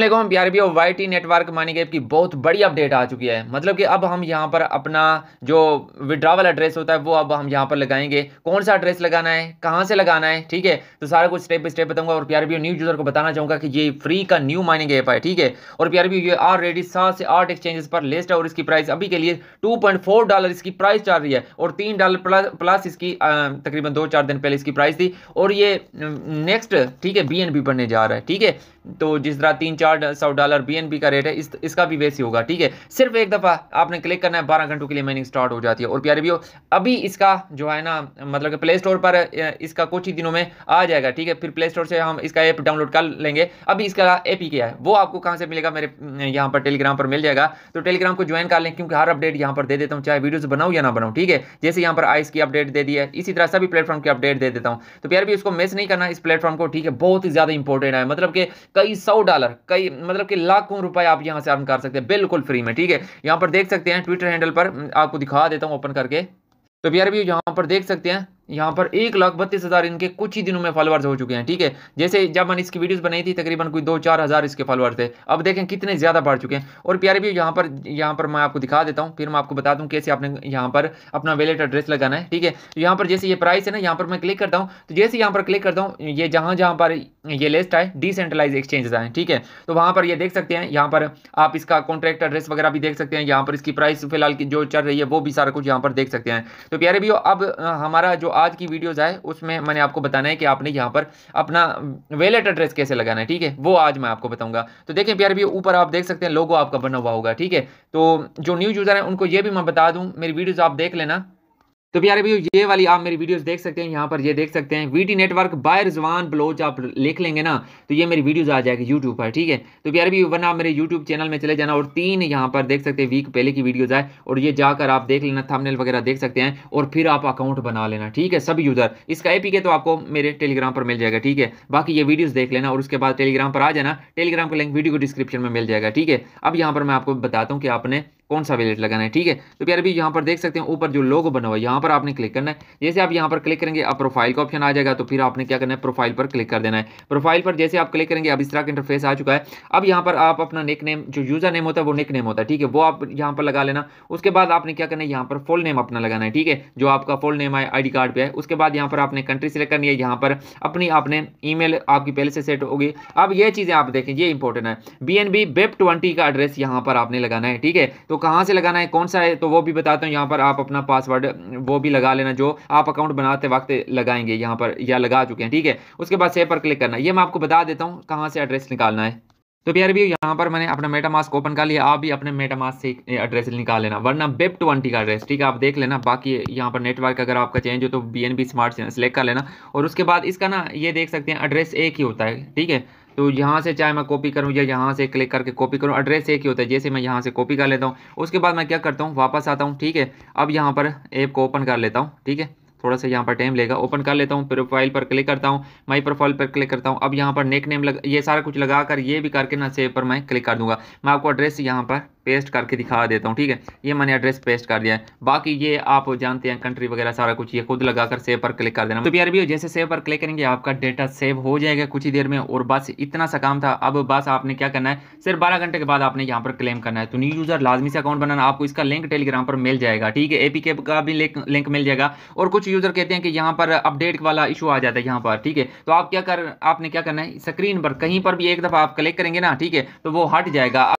वालेकुम B Y T network मानी गई की बहुत बड़ी अपडेट आ चुकी है मतलब कि अब हम यहाँ पर अपना जो विड्रावल एड्रेस होता है वो अब हम यहाँ पर लगाएंगे कौन सा एड्रेस लगाना है कहाँ से लगाना है ठीक है तो सारा कुछ स्टेप बाई स्टेप बताऊंगा और P R B new user को बताना चाहूँगा कि ये फ्री का न्यू माइनिंग ऐप है ठीक है और पी आर बी ऑलरेडी सात से आठ एक्सचेंजेस पर लिस्ट है और इसकी प्राइस अभी के लिए टू पॉइंट फोर डॉलर इसकी प्राइस चल रही है और तीन डॉलर प्लस प्लस इसकी तकरीबन दो चार दिन पहले इसकी प्राइस थी और ये नेक्स्ट ठीक है बी एन बी बनने जा रहा है ठीक है तो जिस तरह तीन चार सौ डॉलर बी का रेट है इस, इसका भी वैसे होगा ठीक है सिर्फ एक दफ़ा आपने क्लिक करना है बारह घंटों के लिए माइनिंग स्टार्ट हो जाती है और प्यारे भी अभी इसका जो है ना मतलब कि प्ले स्टोर पर इसका कुछ ही दिनों में आ जाएगा ठीक है फिर प्ले स्टोर से हम इसका ऐप डाउनलोड कर लेंगे अभी इसका ए पी है वो आपको कहाँ से मिलेगा मेरे यहाँ पर टेलीग्राम पर मिल जाएगा तो टेलीग्राम को ज्वाइन कर लें क्योंकि हर अपडेट यहाँ पर दे देता हूँ चाहे वीडियोज़ बनाऊँ या ना बनाऊँ ठीक है जैसे यहाँ पर आइस की अपडेट दे दी है इसी तरह सभी प्लेटफॉर्म की अपडेट दे देता हूँ तो प्यार भी उसको मिस नहीं करना इस प्लेटफॉर्म को ठीक है बहुत ही ज़्यादा इंपॉर्टेंट है मतलब कि कई सौ डॉलर कई मतलब कि लाखों रुपए आप यहां से अर्न कर सकते हैं बिल्कुल फ्री में ठीक है यहां पर देख सकते हैं ट्विटर हैंडल पर आपको दिखा देता हूं ओपन करके तो यार भी यहां पर देख सकते हैं यहाँ पर एक लाख बत्तीस हज़ार इनके कुछ ही दिनों में फॉलोअर्स हो चुके हैं ठीक है जैसे जब मैंने इसकी वीडियोस बनाई थी तकरीबन कोई दो चार हज़ार इसके फॉलोअर्स थे अब देखें कितने ज़्यादा बढ़ चुके हैं और प्यारे भी यहाँ पर यहाँ पर मैं आपको दिखा देता हूँ फिर मैं आपको बता दूँ कैसे आपने यहाँ पर अपना वेलेट एड्रेस लगाना है ठीक है तो यहाँ पर जैसे ये प्राइस है ना यहाँ पर मैं क्लिक करता हूँ तो जैसे यहाँ पर क्लिक करता हूँ ये जहाँ जहाँ पर ये लिस्ट आए डिसेंट्रलाइज एक्सचेंजेस आए ठीक है तो वहाँ पर ये देख सकते हैं यहाँ पर आप इसका कॉन्ट्रैक्ट एड्रेस वगैरह भी देख सकते हैं यहाँ पर इसकी प्राइस फिलहाल की जो चल रही है वो भी सारा कुछ यहाँ पर देख सकते हैं तो प्यारे भी अब हमारा जो आज की वीडियोज़ आए उसमें मैंने आपको बताना है कि आपने यहाँ पर अपना वेलेट एड्रेस कैसे लगाना है ठीक है वो आज मैं आपको बताऊंगा तो देखें प्यार भी ऊपर आप देख सकते हैं लोगो आपका बना हुआ होगा ठीक है तो जो न्यूज यूज़र है उनको ये भी मैं बता दूँ मेरी वीडियोज़ आप देख लेना तो प्यारे भैया ये वाली आप मेरी वीडियोस देख सकते हैं यहाँ पर ये देख सकते हैं VT network by Rizwan Baloch आप लिख लेंगे ना तो ये मेरी वीडियोस आ जाएगी यूट्यूब पर ठीक है तो प्यारे भैया वरना आप मेरे यूट्यूब चैनल में चले जाना और तीन यहाँ पर देख सकते हैं वीक पहले की वीडियोज आए और ये जाकर आप देख लेना थमनेल वगैरह देख सकते हैं और फिर आप अकाउंट बना लेना ठीक है सब यूज़र इसका ए तो आपको मेरे टेलीग्राम पर मिल जाएगा ठीक है बाकी ये वीडियोज़ देख लेना और उसके बाद टेलीग्राम पर आ जाना टेलीग्राम का लिंक वीडियो को डिस्क्रिप्शन में मिल जाएगा ठीक है अब यहाँ पर मैं आपको बताता हूँ कि आपने कौन सा वैलेट लगाना है ठीक है तो प्यार अभी यहाँ पर देख सकते हैं ऊपर जो लोगो बना हुआ है यहाँ पर आपने क्लिक करना है जैसे आप यहाँ पर क्लिक करेंगे आप प्रोफाइल का ऑप्शन आ जाएगा तो फिर आपने क्या करना है प्रोफाइल पर क्लिक कर देना है प्रोफाइल पर जैसे आप क्लिक करेंगे अब इस तरह का इंटरफेस आ चुका है अब यहाँ पर आप अपना निक नेम जो यूज़र नेम होता है वो निक नेम होता है ठीक है वो आप यहाँ पर लगा लेना उसके बाद आपने क्या करना है यहाँ पर फुल नेम अपना लगाना है ठीक है जो आपका फुल नेम है आई कार्ड पर है उसके बाद यहाँ पर आपने कंट्री सेलेक्ट करनी है यहाँ पर अपनी आपने ई आपकी पहले से सेट होगी अब ये चीज़ें आप देखें ये इंपॉर्टेंट है B N B BEP twenty का एड्रेस यहाँ पर आपने लगाना है ठीक है तो तो कहाँ से लगाना है कौन सा है तो वो भी बताता हूँ यहाँ पर आप अपना पासवर्ड वो भी लगा लेना जो आप अकाउंट बनाते वक्त लगाएंगे यहाँ पर या लगा चुके हैं ठीक है उसके बाद सेव पर क्लिक करना ये मैं आपको बता देता हूँ कहाँ से एड्रेस निकालना है तो प्यार भी यहाँ पर मैंने अपना मेटामास्क ओपन कर लिया आप भी अपने मेटामास्क से एड्रेस निकाल लेना वरना बेप ट्वेंटी का एड्रेस ठीक है आप देख लेना बाकी यहाँ पर नेटवर्क अगर आपका चेंज हो तो B N B smart select कर लेना और उसके बाद इसका ना ये देख सकते हैं एड्रेस एक ही होता है ठीक है तो यहाँ से चाहे मैं कॉपी करूँ या यहाँ से क्लिक करके कॉपी करूँ एड्रेस एक ही होता है जैसे मैं यहाँ से कॉपी कर लेता हूँ उसके बाद मैं क्या करता हूँ वापस आता हूँ ठीक है अब यहाँ पर ऐप को ओपन कर लेता हूँ ठीक है थोड़ा सा यहाँ पर टाइम लेगा ओपन कर लेता हूँ प्रोफाइल पर क्लिक करता हूँ माई प्रोफाइल पर क्लिक करता हूँ अब यहाँ पर नेक नेम लग ये सारा कुछ लगा कर ये भी करके ना सेव पर मैं क्लिक कर दूंगा मैं आपको एड्रेस यहाँ पर पेस्ट करके दिखा देता हूँ ठीक है ये मैंने एड्रेस पेस्ट कर दिया है बाकी ये आप जानते हैं कंट्री वगैरह सारा कुछ ये खुद लगाकर सेव पर क्लिक कर देना तो प्यार भी जैसे सेव पर क्लिक करेंगे आपका डेटा सेव हो जाएगा कुछ ही देर में और बस इतना सा काम था अब बस आपने क्या करना है सिर्फ बारह घंटे के बाद आपने यहाँ पर क्लेम करना है तो न्यू यूज़र लाजमी से अकाउंट बनाना आपको इसका लिंक टेलीग्राम पर मिल जाएगा ठीक है एपी का भी लिंक मिल जाएगा और कुछ यूज़र कहते हैं कि यहाँ पर अपडेट वाला इशू आ जाता है यहाँ पर ठीक है तो आप क्या कर आपने क्या करना है स्क्रीन पर कहीं पर भी एक दफ़ा आप क्लिक करेंगे ना ठीक है तो वो हट जाएगा